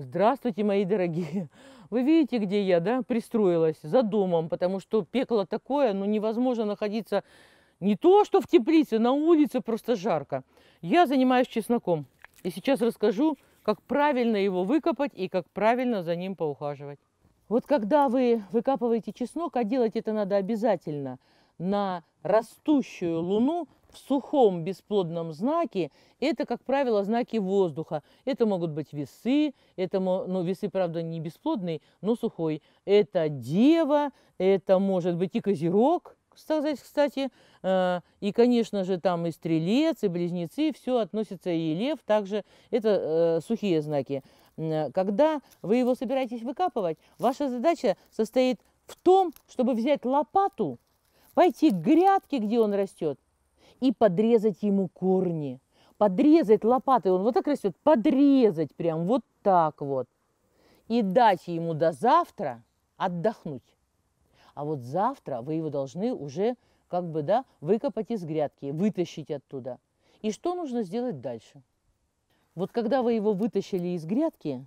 Здравствуйте, мои дорогие. Вы видите, где я, да, пристроилась? За домом, потому что пекло такое, ну невозможно находиться не то, что в теплице, на улице просто жарко. Я занимаюсь чесноком. И сейчас расскажу, как правильно его выкопать и как правильно за ним поухаживать. Вот когда вы выкапываете чеснок, а делать это надо обязательно на растущую луну, в сухом бесплодном знаке это, как правило, знаки воздуха. Это могут быть весы, это, ну, весы, правда, не бесплодные, но сухой. Это дева, это может быть и козерог, сказать, кстати, э, и, конечно же, там и стрелец, и близнецы, все относится и лев, также это э, сухие знаки. Э, когда вы его собираетесь выкапывать, ваша задача состоит в том, чтобы взять лопату, пойти к грядке, где он растет, и подрезать ему корни. Подрезать лопатой, он вот так растет, подрезать прям вот так вот. И дать ему до завтра отдохнуть. А вот завтра вы его должны уже как бы, да, выкопать из грядки, вытащить оттуда. И что нужно сделать дальше? Вот когда вы его вытащили из грядки,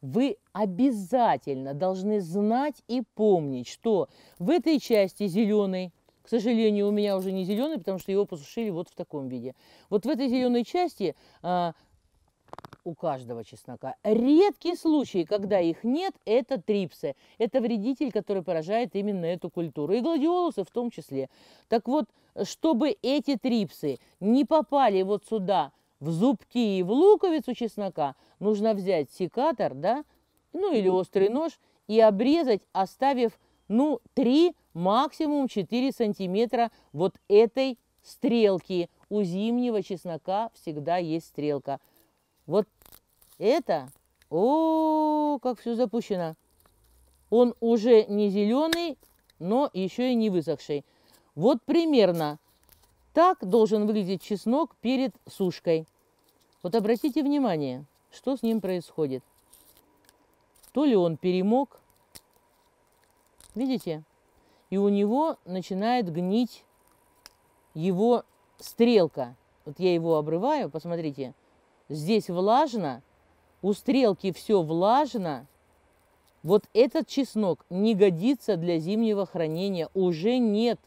вы обязательно должны знать и помнить, что в этой части зеленой к сожалению, у меня уже не зеленый, потому что его посушили вот в таком виде. Вот в этой зеленой части а, у каждого чеснока. Редкий случай, когда их нет, это трипсы. Это вредитель, который поражает именно эту культуру. И гладиолусы в том числе. Так вот, чтобы эти трипсы не попали вот сюда, в зубки и в луковицу чеснока, нужно взять секатор, да, ну или острый нож, и обрезать, оставив ну 3, максимум 4 сантиметра вот этой стрелки. У зимнего чеснока всегда есть стрелка. Вот это, о, как все запущено. Он уже не зеленый, но еще и не высохший. Вот примерно так должен выглядеть чеснок перед сушкой. Вот обратите внимание, что с ним происходит. То ли он перемок, Видите? И у него начинает гнить его стрелка. Вот я его обрываю, посмотрите. Здесь влажно, у стрелки все влажно. Вот этот чеснок не годится для зимнего хранения, уже нет.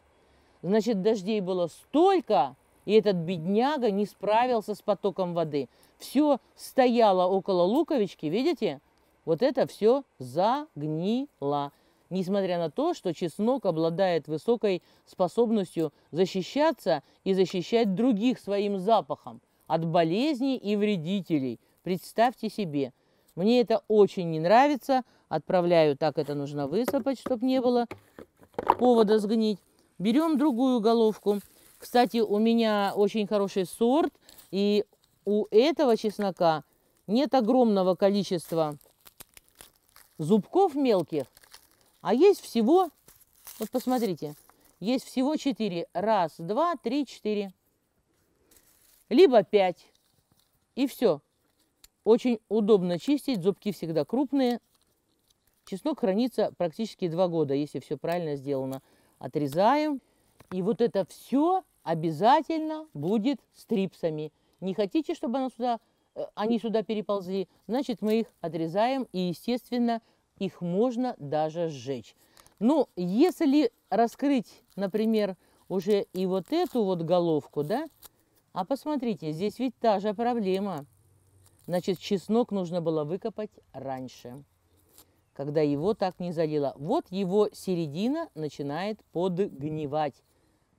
Значит, дождей было столько, и этот бедняга не справился с потоком воды. Все стояло около луковички, видите? Вот это все загнило несмотря на то, что чеснок обладает высокой способностью защищаться и защищать других своим запахом от болезней и вредителей. Представьте себе. Мне это очень не нравится. Отправляю, так это нужно высыпать, чтобы не было повода сгнить. Берем другую головку. Кстати, у меня очень хороший сорт, и у этого чеснока нет огромного количества зубков мелких, а есть всего, вот посмотрите, есть всего 4. Раз, два, три, четыре. Либо 5. И все. Очень удобно чистить, зубки всегда крупные. Чеснок хранится практически 2 года, если все правильно сделано. Отрезаем. И вот это все обязательно будет с стрипсами. Не хотите, чтобы она сюда, э, они сюда переползли, значит мы их отрезаем и, естественно, их можно даже сжечь. Но ну, если раскрыть, например, уже и вот эту вот головку, да, а посмотрите, здесь ведь та же проблема. Значит, чеснок нужно было выкопать раньше, когда его так не залило. Вот его середина начинает подгнивать.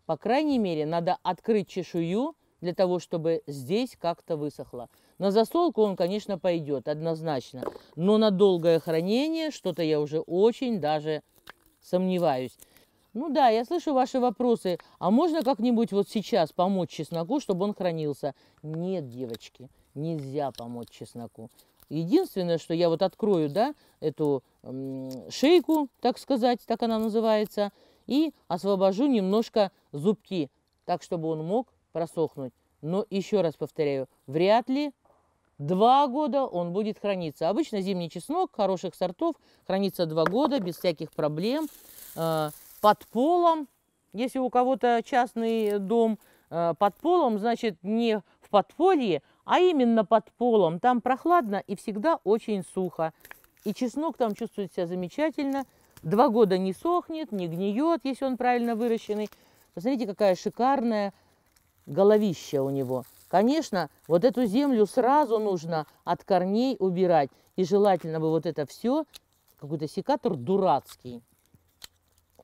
По крайней мере, надо открыть чешую для того, чтобы здесь как-то высохло. На засолку он, конечно, пойдет однозначно, но на долгое хранение что-то я уже очень даже сомневаюсь. Ну да, я слышу ваши вопросы. А можно как-нибудь вот сейчас помочь чесноку, чтобы он хранился? Нет, девочки, нельзя помочь чесноку. Единственное, что я вот открою, да, эту шейку, так сказать, так она называется, и освобожу немножко зубки, так, чтобы он мог просохнуть. Но еще раз повторяю, вряд ли Два года он будет храниться. Обычно зимний чеснок хороших сортов хранится два года без всяких проблем. Э, под полом, если у кого-то частный дом э, под полом, значит не в подполье, а именно под полом. Там прохладно и всегда очень сухо. И чеснок там чувствует себя замечательно. Два года не сохнет, не гниет, если он правильно выращенный. Посмотрите, какая шикарная головища у него. Конечно, вот эту землю сразу нужно от корней убирать. И желательно бы вот это все, какой-то секатор дурацкий.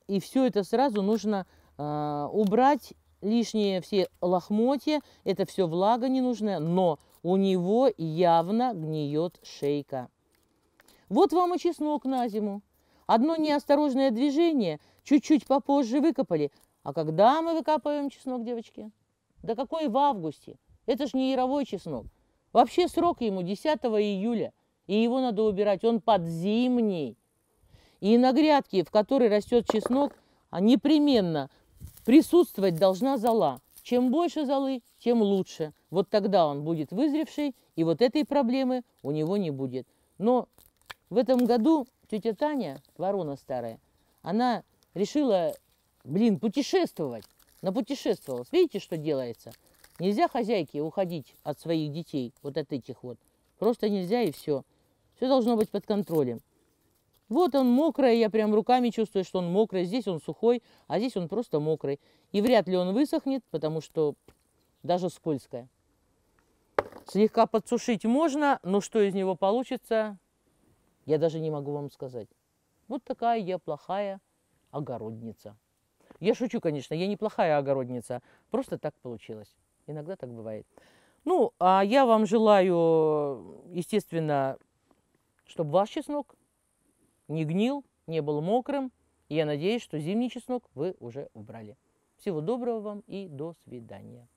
И все это сразу нужно э, убрать, лишние все лохмотья, это все влага ненужная, но у него явно гниет шейка. Вот вам и чеснок на зиму. Одно неосторожное движение, чуть-чуть попозже выкопали. А когда мы выкапываем чеснок, девочки? Да какой в августе? Это ж не яровой чеснок. Вообще срок ему 10 июля, и его надо убирать. Он подзимний. И на грядке, в которой растет чеснок, а непременно присутствовать должна зала. Чем больше золы, тем лучше. Вот тогда он будет вызревший, и вот этой проблемы у него не будет. Но в этом году тетя Таня, ворона старая, она решила, блин, путешествовать. Напутешествовалась. Видите, что делается? Нельзя хозяйке уходить от своих детей, вот от этих вот. Просто нельзя и все. Все должно быть под контролем. Вот он мокрый, я прям руками чувствую, что он мокрый. Здесь он сухой, а здесь он просто мокрый. И вряд ли он высохнет, потому что даже скользкое. Слегка подсушить можно, но что из него получится, я даже не могу вам сказать. Вот такая я плохая огородница. Я шучу, конечно, я не плохая огородница, просто так получилось. Иногда так бывает. Ну, а я вам желаю, естественно, чтобы ваш чеснок не гнил, не был мокрым. И я надеюсь, что зимний чеснок вы уже убрали. Всего доброго вам и до свидания.